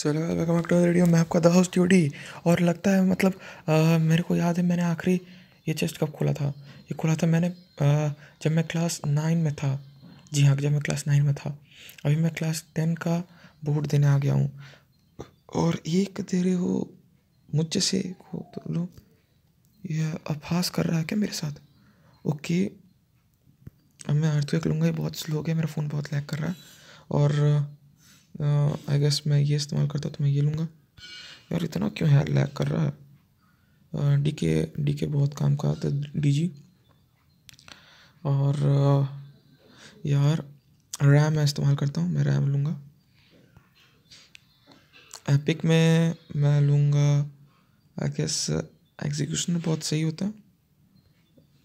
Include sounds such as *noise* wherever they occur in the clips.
चलो welcome back to radio मैं आपका द हाउस ड्यूटी और लगता है मतलब आ, मेरे को याद है मैंने आखिरी ये चेस्ट कब खोला था ये खोला था मैंने आ, जब मैं क्लास नाइन में था जी हाँ जब मैं क्लास नाइन में था अभी मैं क्लास टेन का बोर्ड देने आ गया हूँ और एक रहे हो मुझसे से तो लो ये अभ्यास कर रहा है क्या मेरे साथ ओके अब मैं अर्थवेक लूँगा ये बहुत स्लो गया मेरा फ़ोन बहुत लैक कर रहा है और आई uh, गेस मैं ये इस्तेमाल करता हूँ तो मैं ये लूँगा यार इतना क्यों है लैक कर रहा है डी के डी के बहुत काम का आता है डी जी और uh, यार रैम मैं इस्तेमाल करता हूँ मैं रैम लूँगा एपिक में मैं लूँगा आई गेस एग्जीक्यूशनर बहुत सही होता है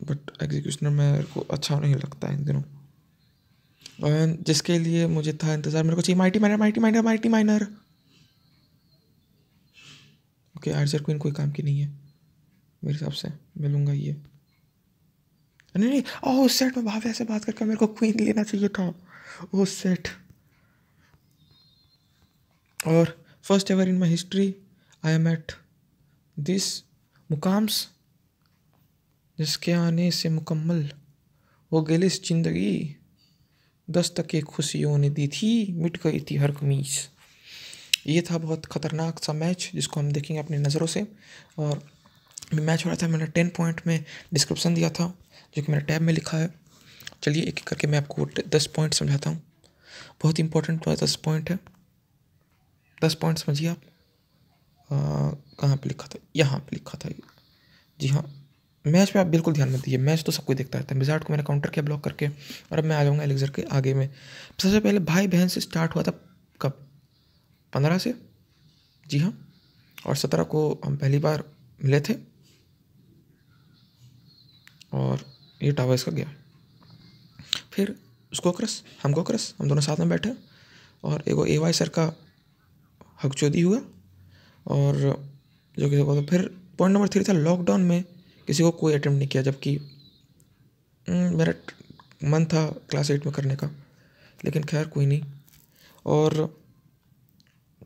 बट एग्जीक्यूशनर मेरे को अच्छा नहीं लगता है इन दिनों जिसके लिए मुझे था इंतज़ार मेरे को चाहिए mighty minor mighty minor mighty minor okay or queen कोई काम की नहीं है मेरे हिसाब से मिलूंगा ये नहीं नहीं ओह सेट में भावे ऐसे बात करके मेरे को क्वीन लेना चाहिए था ओह oh, सेट और first ever in my history I am at this मुकाम्स जिसके आने से मुकम्मल हो गई इस जिंदगी दस्तक खुशियों ने दी थी मिट गई थी हर कमीज ये था बहुत ख़तरनाक सा मैच जिसको हम देखेंगे अपनी नज़रों से और मैच हो रहा था मैंने टेन पॉइंट में डिस्क्रिप्सन दिया था जो कि मैंने टैब में लिखा है चलिए एक एक करके मैं आपको दस पॉइंट समझाता हूँ बहुत इंपॉर्टेंट दस पॉइंट है दस पॉइंट समझिए आप कहाँ पे लिखा था यहाँ पे लिखा था जी हाँ मैच पे आप बिल्कुल ध्यान मत दीजिए मैच तो सब कोई देखता रहता है मिजार्ट को मैंने काउंटर किया ब्लॉक करके और अब मैं आ जाऊँगा एलेक्जर के आगे में सबसे पहले भाई बहन से स्टार्ट हुआ था कब पंद्रह से जी हाँ और सत्रह को हम पहली बार मिले थे और ये टावर्स का गया फिर उसको क्रस हमको क्रस हम दोनों साथ में बैठे और एगो ए वाई सर का हकचोदी हुआ और जो कि फिर पॉइंट नंबर थ्री था लॉकडाउन में किसी को कोई अटैम्प्ट नहीं किया जबकि हम्म, मेरा मन था क्लास एट में करने का लेकिन खैर कोई नहीं और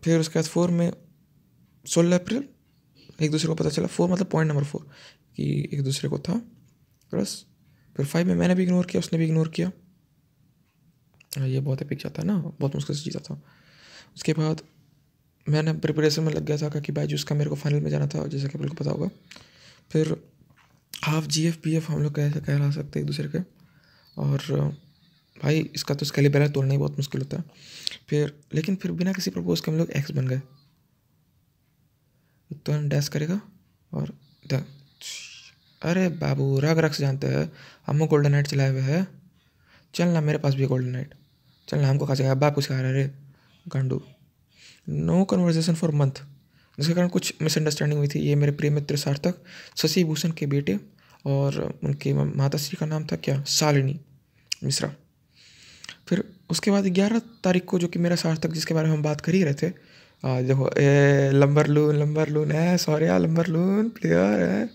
फिर उसके बाद फोर में सोलह अप्रैल एक दूसरे को पता चला फोर मतलब पॉइंट नंबर फोर कि एक दूसरे को था बस फिर फाइव में मैंने भी इग्नोर किया उसने भी इग्नोर किया हाँ, ये बहुत एपिक जाता है ना बहुत मुश्किल से जीता था उसके बाद मैंने प्रिपरेशन में लग गया था कि जी उसका मेरे को फाइनल में जाना था जैसा कि बिल्कुल पता होगा फिर half G F P F हम लोग कैसे कहला सकते हैं एक दूसरे के और भाई इसका तो स्केली बैलेंस तोड़ना ही बहुत मुश्किल होता है फिर लेकिन फिर बिना किसी प्रपोज के हम लोग एक्स बन गए तो डैश करेगा और अरे बाबू राग रक्स जानते हैं हम गोल्डन नाइट चलाए हुए हैं चलना मेरे पास भी गोल्डन नाइट चलना हमको कहा जाएगा बाप कुछ कहा रहे अरे गांडू नो कन्वर्जेशन फॉर मंथ जिसके कारण कुछ मिसअंडरस्टैंडिंग हुई थी ये मेरे प्रिय मित्र सार्थक शशि भूषण के बेटे और उनके माता श्री का नाम था क्या शालिनी मिश्रा फिर उसके बाद ग्यारह तारीख को जो कि मेरा सार्थक जिसके बारे में हम बात कर ही रहे थे देखो ए लंबर लून लंबर लून है सॉरी यार लंबर लून प्लेयर है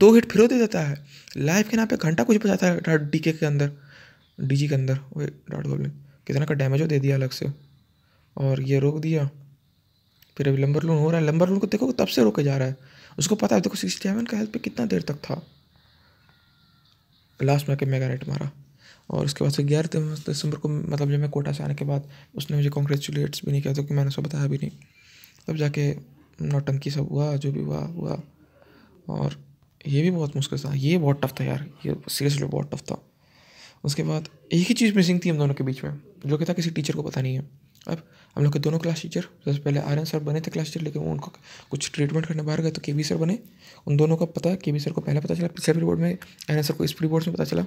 दो हिट फिर दे देता है लाइफ के नाम पे घंटा कुछ बजाता है डी के अंदर डीजी के अंदर वो डॉट गोबलिन कितना का डैमेज हो दे दिया अलग से और ये रोक दिया फिर अभी लंबर लून हो रहा है लंबर लून को देखो तब से रोके जा रहा है उसको पता है देखो सिक्सटी सेवन का हेल्थ पे कितना देर तक था लास्ट में आके मेगा राइट मारा और उसके बाद से ग्यारह दिसंबर को मतलब जब मैं कोटा से आने के बाद उसने मुझे कॉन्ग्रेचुलेट्स भी नहीं किया था कि मैंने उसको बताया भी नहीं तब जाके नौटंकी सब हुआ जो भी हुआ हुआ और ये भी बहुत मुश्किल था ये बहुत टफ था यार ये सीरियसली बहुत टफ था उसके बाद एक ही चीज़ मिसिंग थी हम दोनों के बीच में जो कि था किसी टीचर को पता नहीं है अब हम लोग के दोनों क्लास टीचर सबसे पहले आर सर बने थे क्लास टीचर लेकिन उनको कुछ ट्रीटमेंट करने बाहर गए तो के सर बने उन दोनों का पता के सर को पहले पता चला पिछले रिपोर्ट में आर सर को इस रिपोर्ट में पता चला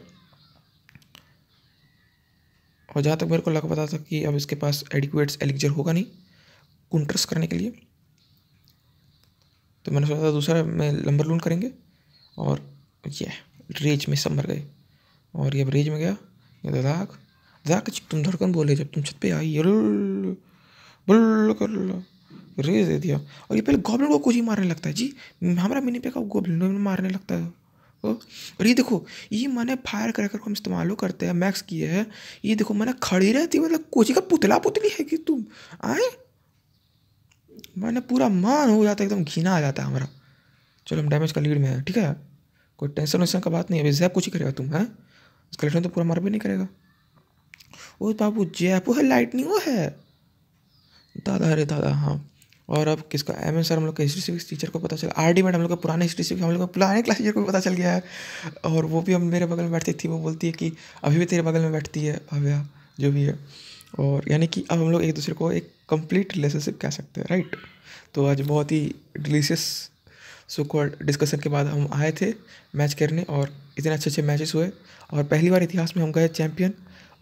और जहाँ तक मेरे को लग पता था कि अब इसके पास एडिकुएट्स एलिगजर होगा नहीं कुंट्रस करने के लिए तो मैंने सोचा था दूसरा में लंबर लून करेंगे और ये रेज में सब मर गए और ये अब रेज में गया ये लद्दाख तो तुम धड़कन बोले जब तुम छत पे आई बुल कर रेज दे दिया और ये पहले गॉबलिन को कुछ ही मारने लगता है जी हमारा मिनी पे का गॉबलिन मारने लगता है और ये देखो ये मैंने फायर क्रैकर को हम इस्तेमाल करते हैं मैक्स किए है ये देखो मैंने खड़ी रहती मतलब कोची का पुतला पुतली है कि तुम आए मैंने पूरा मान हो जाता एकदम घिना आ जाता है हमारा चलो हम डैमेज का लीड में है ठीक है कोई टेंशन वेंशन का बात नहीं है जैप कुछ ही करेगा तुम है स्केलेटन तो पूरा मार भी नहीं करेगा ओ बाबू जैप वो है लाइटनिंग वो है दादा अरे दादा हाँ और अब किसका एम एन सर हम लोग के हिस्ट्री सिविक्स टीचर को पता चला आर डी मैडम हम लोग का पुराने हिस्ट्री सिविक्स हम लोग का पुराने क्लास टीचर को पता चल गया है और वो भी हम मेरे बगल में बैठती थी वो बोलती है कि अभी भी तेरे बगल में बैठती है भव्या जो भी है और यानी कि अब हम लोग एक दूसरे को एक कंप्लीट रिलेशनशिप कह सकते हैं राइट तो आज बहुत ही डिलीशियस सो डिस्कशन के बाद हम आए थे मैच करने और इतने अच्छे अच्छे मैचेस हुए और पहली बार इतिहास में हम गए चैम्पियन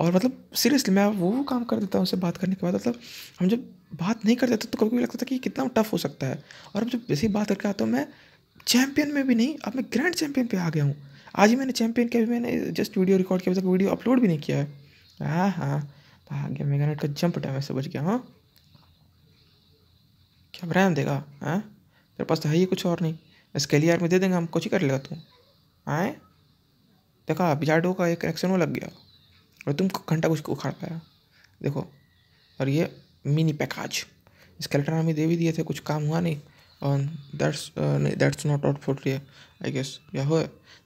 और मतलब सीरियसली मैं वो काम कर देता हूँ उनसे बात करने के बाद मतलब हम जब बात नहीं करते थे तो कभी कभी लगता था कि कितना टफ हो सकता है और अब जब जैसे बात करके आता हूँ मैं चैंपियन में भी नहीं अब मैं ग्रैंड चैंपियन पे आ गया हूँ आज ही मैंने चैम्पियन के भी मैंने जस्ट वीडियो रिकॉर्ड किया अभी तक वीडियो अपलोड भी नहीं किया है हाँ हाँ आ गया नेट का जंप टाइम से बच गया हाँ क्या ब्रैम देगा हाँ तेरे पास तो है ही कुछ और नहीं इसके में दे देंगे हम कुछ ही कर लेगा तू आए देखा बिजाडो का एक एक्शन वो लग गया और तुम घंटा कुछ उखाड़ पाया देखो और ये मिनी पैकाज इसका लेटर हमें दे भी दिए थे कुछ काम हुआ नहीं और दैट्स नहीं that's not out for I guess या हो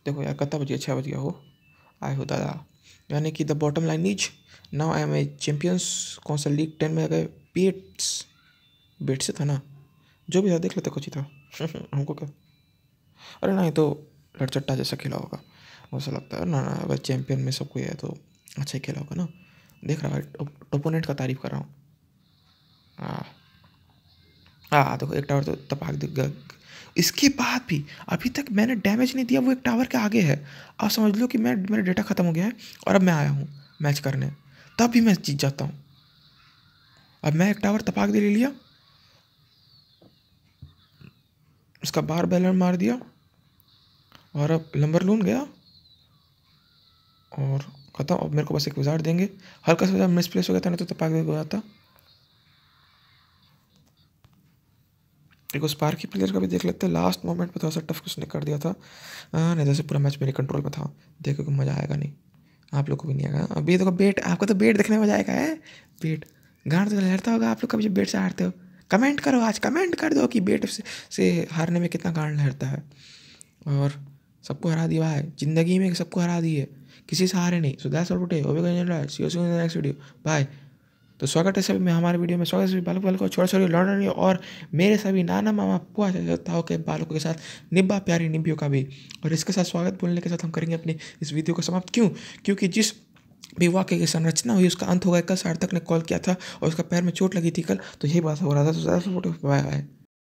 देखो यार कत्ता बजे छः बज गया हो आए हो दादा यानी कि the bottom line is now I am a champions कौन सा लीग टेन में आ गए बेट्स बेट से था ना जो भी था देख लेते कुछ ही था *laughs* हमको क्या अरे ना ये तो लड़चट्टा जैसा खेला होगा वैसा लगता है ना ना अगर चैम्पियन में सब कोई है तो अच्छा ही खेला होगा ना देख रहा है ओपोनेंट का तारीफ कर रहा हूँ हाँ हाँ देखो एक टावर तो तपाक दिख गया इसके बाद भी अभी तक मैंने डैमेज नहीं दिया वो एक टावर के आगे है अब समझ लो कि मैं मेरा डेटा ख़त्म हो गया है और अब मैं आया हूँ मैच करने तब भी मैं जीत जाता हूँ अब मैं एक टावर तपाक दे ले लिया उसका बार बैलर मार दिया और अब लंबर लून गया और ख़त्म अब मेरे को बस एक विजार देंगे हल्का सा मिसप्लेस हो गया था नहीं तो तपाक दे जाता एक स्पार की प्लेयर का भी देख लेते हैं लास्ट मोमेंट पे थोड़ा सा टफ उसने कर दिया था नहीं जैसे तो पूरा मैच मेरे कंट्रोल में था देखो कि मज़ा आएगा नहीं आप लोग को भी नहीं आएगा अभी देखो बेट आपको तो बेट देखने में मजा आएगा है बेट गाड़ तो लहरता होगा आप लोग कभी जब बेट से हारते हो कमेंट करो आज कमेंट कर दो कि बेट से, से हारने में कितना गाड़ लहरता है और सबको हरा दिया है ज़िंदगी में सबको हरा दिए किसी से हारे नहीं सो दैट्स ऑल टुडे ओवे नेक्स्ट वीडियो बाय तो स्वागत है सभी मैं हमारे वीडियो में स्वागत है बालक बालकों छोटे छोटे लॉन्डरी और मेरे सभी नाना मामा पुआ चाहता के बालकों के साथ निब्बा प्यारी निब्बियों का भी और इसके साथ स्वागत बोलने के साथ हम करेंगे अपने इस वीडियो को समाप्त क्यों क्योंकि जिस भी वाक्य की संरचना हुई उसका अंत होगा कल सार्थक ने कॉल किया था और उसका पैर में चोट लगी थी कल तो यही बात हो रहा था तो ज़्यादा फोटो पाया है